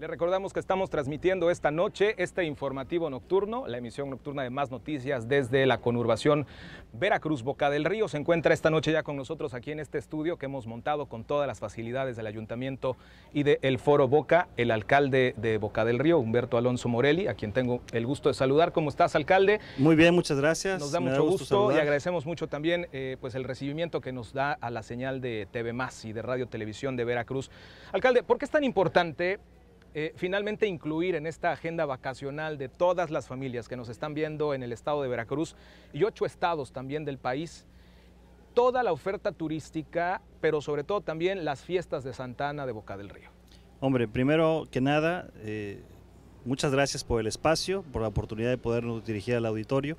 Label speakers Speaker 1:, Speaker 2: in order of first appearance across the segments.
Speaker 1: Le recordamos que estamos transmitiendo esta noche este informativo nocturno, la emisión nocturna de Más Noticias desde la conurbación Veracruz Boca del Río. Se encuentra esta noche ya con nosotros aquí en este estudio que hemos montado con todas las facilidades del ayuntamiento y del Foro Boca, el alcalde de Boca del Río, Humberto Alonso Morelli, a quien tengo el gusto de saludar. ¿Cómo estás, alcalde? Muy bien, muchas gracias. Nos da mucho gusto, y agradecemos mucho también eh, pues el recibimiento que nos da a la señal de TV Más y de Radio Televisión de Veracruz. Alcalde, ¿por qué es tan importante? Eh, finalmente incluir en esta agenda vacacional de todas las familias que nos están viendo en el estado de Veracruz y ocho estados también del país, toda la oferta turística, pero sobre todo también las fiestas de Santa Ana de Boca del Río.
Speaker 2: Hombre, primero que nada, eh, muchas gracias por el espacio, por la oportunidad de podernos dirigir al auditorio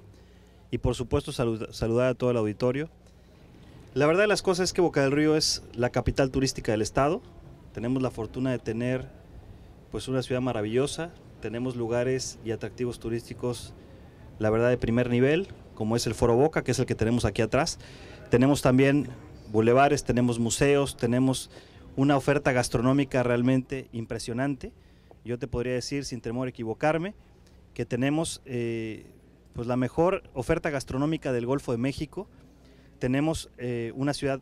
Speaker 2: y por supuesto saludar a todo el auditorio. La verdad de las cosas es que Boca del Río es la capital turística del estado. Tenemos la fortuna de tener pues una ciudad maravillosa, tenemos lugares y atractivos turísticos, la verdad, de primer nivel, como es el Foro Boca, que es el que tenemos aquí atrás. Tenemos también bulevares, tenemos museos, tenemos una oferta gastronómica realmente impresionante. Yo te podría decir, sin temor a equivocarme, que tenemos eh, pues la mejor oferta gastronómica del Golfo de México. Tenemos eh, una ciudad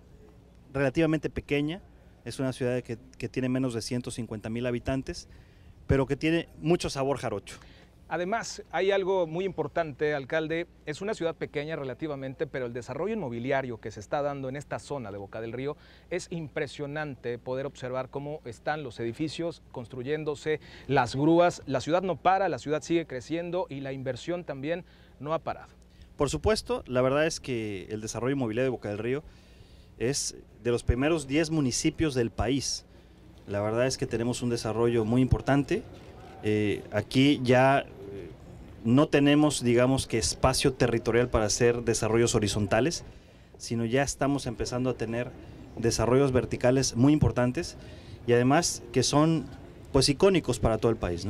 Speaker 2: relativamente pequeña, es una ciudad que, tiene menos de 150 mil habitantes, pero que tiene mucho sabor jarocho.
Speaker 1: Además, hay algo muy importante, alcalde. Es una ciudad pequeña relativamente, pero el desarrollo inmobiliario que se está dando en esta zona de Boca del Río es impresionante poder observar cómo están los edificios construyéndose, las grúas. La ciudad no para, la ciudad sigue creciendo y la inversión también no ha parado.
Speaker 2: Por supuesto, la verdad es que el desarrollo inmobiliario de Boca del Río es de los primeros 10 municipios del país. La verdad es que tenemos un desarrollo muy importante. Eh, aquí ya eh, no tenemos, digamos que, espacio territorial para hacer desarrollos horizontales, sino ya estamos empezando a tener desarrollos verticales muy importantes y
Speaker 1: además que son pues icónicos para todo el país,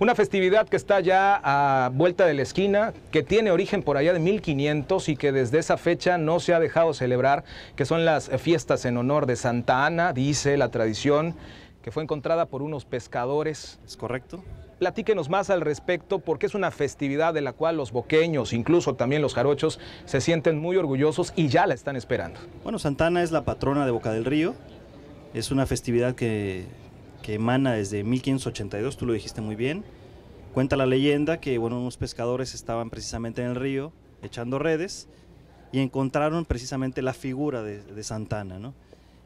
Speaker 1: una festividad que está ya a vuelta de la esquina, que tiene origen por allá de 1500 y que desde esa fecha no se ha dejado celebrar, que son las fiestas en honor de Santa Ana, dice la tradición, que fue encontrada por unos pescadores. ¿Es correcto? Platíquenos más al respecto porque es una festividad de la cual los boqueños, incluso también los jarochos, se sienten muy orgullosos y ya la están esperando. Bueno, Santa Ana es la patrona de Boca del Río. Es
Speaker 2: una festividad que, que emana desde 1582, tú lo dijiste muy bien. Cuenta la leyenda que bueno, unos pescadores estaban precisamente en el río echando redes y encontraron precisamente la figura de, Santana.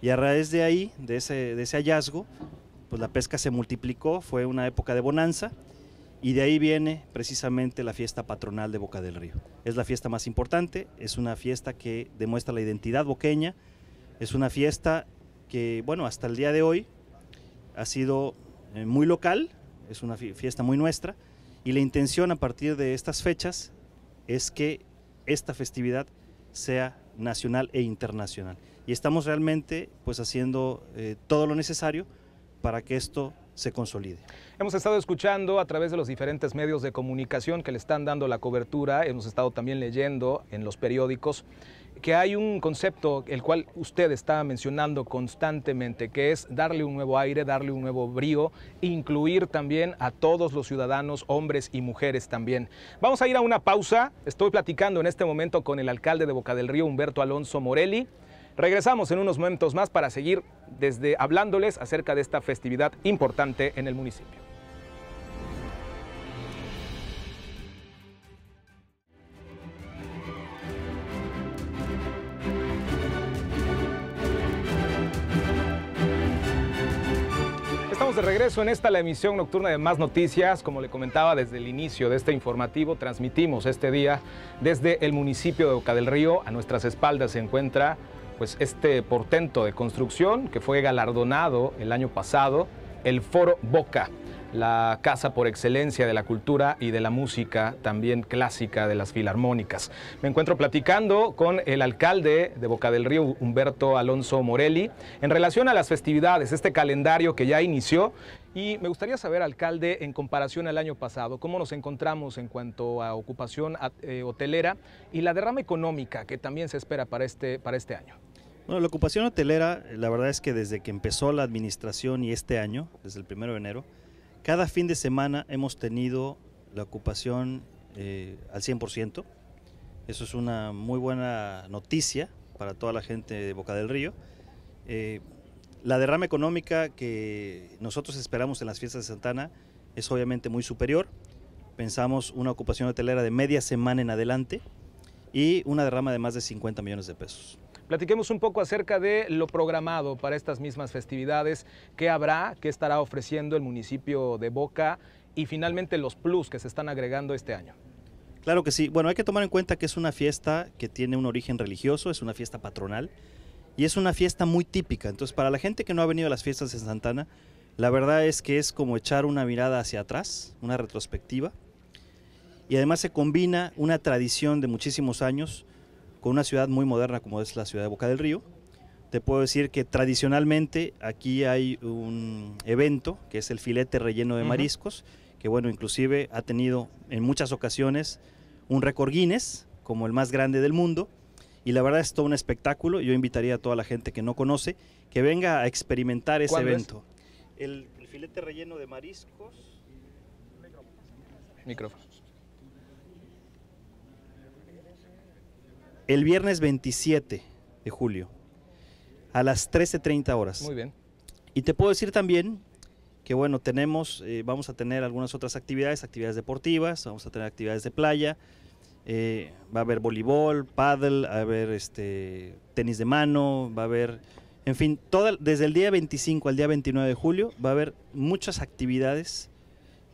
Speaker 2: Y a raíz de ahí, de ese, de ese hallazgo, pues la pesca se multiplicó, fue una época de bonanza y de ahí viene precisamente la fiesta patronal de Boca del Río. Es la fiesta más importante, es una fiesta que demuestra la identidad boqueña, es una fiesta que, bueno, hasta el día de hoy ha sido eh, muy local, es una fiesta muy nuestra, y la intención a partir de estas fechas es que esta festividad sea nacional e internacional. Y estamos realmente pues haciendo eh, todo lo necesario para que esto se consolide.
Speaker 1: Hemos estado escuchando a través de los diferentes medios de comunicación que le están dando la cobertura, hemos estado también leyendo en los periódicos que hay un concepto el cual usted estaba mencionando constantemente, que es darle un nuevo aire, darle un nuevo brío, incluir también a todos los ciudadanos, hombres y mujeres también. Vamos a ir a una pausa. Estoy platicando en este momento con el alcalde de Boca del Río, Humberto Alonso Morelli. Regresamos en unos momentos más para seguir desde hablándoles acerca de esta festividad importante en el municipio. Estamos de regreso en esta la emisión nocturna de Más Noticias. Como le comentaba desde el inicio de este informativo, transmitimos este día desde el municipio de Boca del Río. A nuestras espaldas se encuentra pues este portento de construcción que fue galardonado el año pasado, el Foro Boca la casa por excelencia de la cultura y de la música, también clásica de las filarmónicas. Me encuentro platicando con el alcalde de Boca del Río, Humberto Alonso Morelli, en relación a las festividades, este calendario que ya inició. Y me gustaría saber, alcalde, en comparación al año pasado, cómo nos encontramos en cuanto a ocupación eh, hotelera y la derrama económica que también se espera para este, para este año.
Speaker 2: Bueno, la ocupación hotelera, la verdad es que desde que empezó la administración y este año, desde el primero de enero, cada fin de semana hemos tenido la ocupación eh, al 100%. Eso es una muy buena noticia para toda la gente de Boca del Río. Eh, la derrama económica que nosotros esperamos en las fiestas de Santana es obviamente muy superior. Pensamos una ocupación hotelera de media semana en adelante y una derrama de más de 50 millones de pesos.
Speaker 1: Platiquemos un poco acerca de lo programado para estas mismas festividades, qué habrá, qué estará ofreciendo el municipio de Boca y finalmente los plus que se están agregando este año.
Speaker 2: Claro que sí. Bueno, hay que tomar en cuenta que es una fiesta que tiene un origen religioso, es una fiesta patronal y es una fiesta muy típica. Entonces, para la gente que no ha venido a las fiestas en Santana, la verdad es que es como echar una mirada hacia atrás, una retrospectiva. Y además se combina una tradición de muchísimos años con una ciudad muy moderna como es la ciudad de Boca del Río. Te puedo decir que tradicionalmente aquí hay un evento que es el filete relleno de mariscos, que bueno, inclusive ha tenido en muchas ocasiones un récord Guinness como el más grande del mundo. Y la verdad es todo un espectáculo. Yo invitaría a toda la gente que no conoce que venga a experimentar ese evento. El, el filete relleno de mariscos. Micrófono. el viernes 27 de julio a las 13.30 horas. Muy bien. Y te puedo decir también que bueno, tenemos, eh, vamos a tener algunas otras actividades, actividades deportivas, vamos a tener actividades de playa, eh, va a haber voleibol, paddle, va a haber este, tenis de mano, va a haber, en fin, desde el día 25 al día 29 de julio va a haber muchas actividades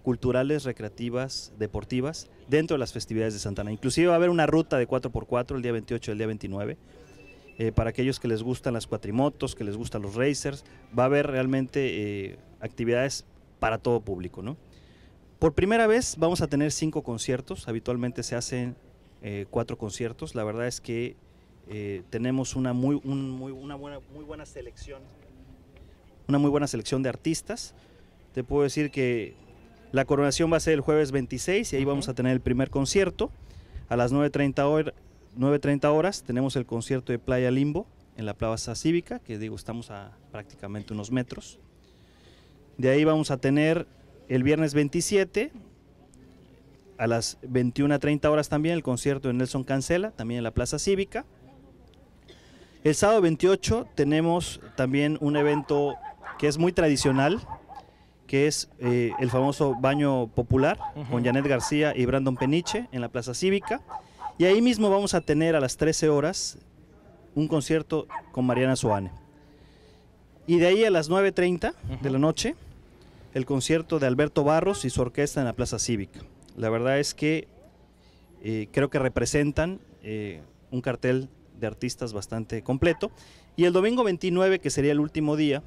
Speaker 2: culturales, recreativas, deportivas, dentro de las festividades de Santana. Inclusive va a haber una ruta de 4x4 el día 28 y el día 29. Eh, para aquellos que les gustan las cuatrimotos, que les gustan los racers, va a haber realmente eh, actividades para todo público. Por primera vez vamos a tener cinco conciertos, habitualmente se hacen eh, cuatro conciertos, la verdad es que tenemos una, muy, muy, buena, muy buena selección, una muy buena selección de artistas. Te puedo decir que la coronación va a ser el jueves 26 y ahí vamos a tener el primer concierto. A las 9.30 horas tenemos el concierto de Playa Limbo en la Plaza Cívica, que digo, estamos a prácticamente unos metros. De ahí vamos a tener el viernes 27 a las 21.30 horas también el concierto de Nelson Cancela, también en la Plaza Cívica. El sábado 28 tenemos también un evento que es muy tradicional, que es eh, el famoso baño popular con Janet García y Brandon Peniche en la Plaza Cívica. Y ahí mismo vamos a tener a las 13 horas un concierto con Mariana Suane. Y de ahí a las 9.30 de la noche, el concierto de Alberto Barros y su orquesta en la Plaza Cívica. La verdad es que eh, creo que representan eh, un cartel de artistas bastante completo. Y el domingo 29, que sería el último día,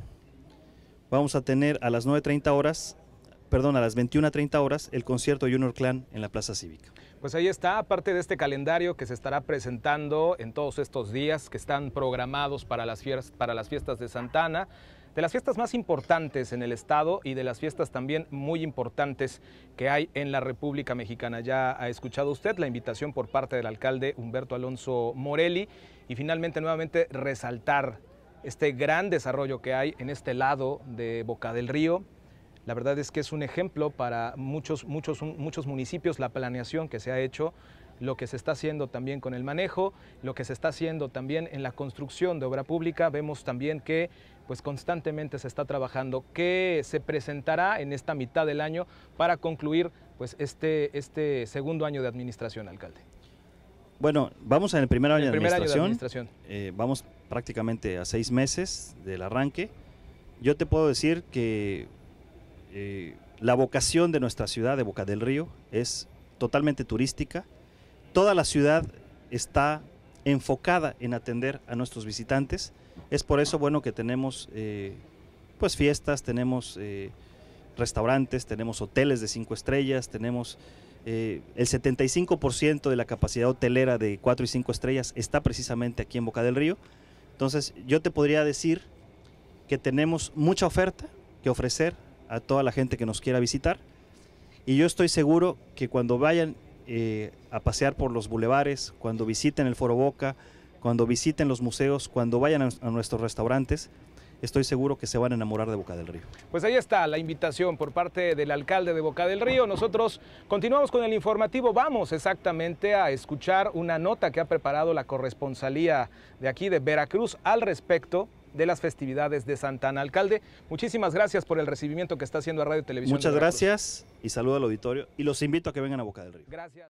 Speaker 2: vamos a tener a las 9.30 horas, perdón, a las 21.30 horas el concierto Junior Clan en la Plaza Cívica.
Speaker 1: Pues ahí está, aparte de este calendario que se estará presentando en todos estos días que están programados para las, fiestas, para las fiestas de Santana de las fiestas más importantes en el estado y de las fiestas también muy importantes que hay en la República Mexicana. Ya ha escuchado usted la invitación por parte del alcalde Humberto Alonso Morelli y finalmente nuevamente resaltar este gran desarrollo que hay en este lado de Boca del Río. La verdad es que es un ejemplo para muchos, muchos, muchos municipios, la planeación que se ha hecho, lo que se está haciendo también con el manejo, lo que se está haciendo también en la construcción de obra pública. Vemos también que pues constantemente se está trabajando, que se presentará en esta mitad del año para concluir pues este, este segundo año de administración, alcalde.
Speaker 2: Bueno, vamos en el primer año, de administración. Eh, vamos prácticamente a seis meses del arranque. Yo te puedo decir que eh, la vocación de nuestra ciudad, de Boca del Río, es totalmente turística. Toda la ciudad está enfocada en atender a nuestros visitantes. Es por eso bueno que tenemos eh, pues fiestas, tenemos restaurantes, tenemos hoteles de cinco estrellas, tenemos eh, el 75% de la capacidad hotelera de 4 y 5 estrellas está precisamente aquí en Boca del Río. Entonces yo te podría decir que tenemos mucha oferta que ofrecer a toda la gente que nos quiera visitar. Y yo estoy seguro que cuando vayan eh, a pasear por los bulevares, cuando visiten el Foro Boca, cuando visiten los museos, cuando vayan a nuestros restaurantes, estoy seguro que se van a enamorar de Boca del Río.
Speaker 1: Pues ahí está la invitación por parte del alcalde de Boca del Río. Nosotros continuamos con el informativo. Vamos exactamente a escuchar una nota que ha preparado la corresponsalía de aquí de Veracruz al respecto de las festividades de Santana. Alcalde, muchísimas gracias por el recibimiento que está haciendo a Radio Televisión. Muchas gracias
Speaker 2: y saludo al auditorio y los invito a que vengan a Boca del Río.
Speaker 1: Gracias.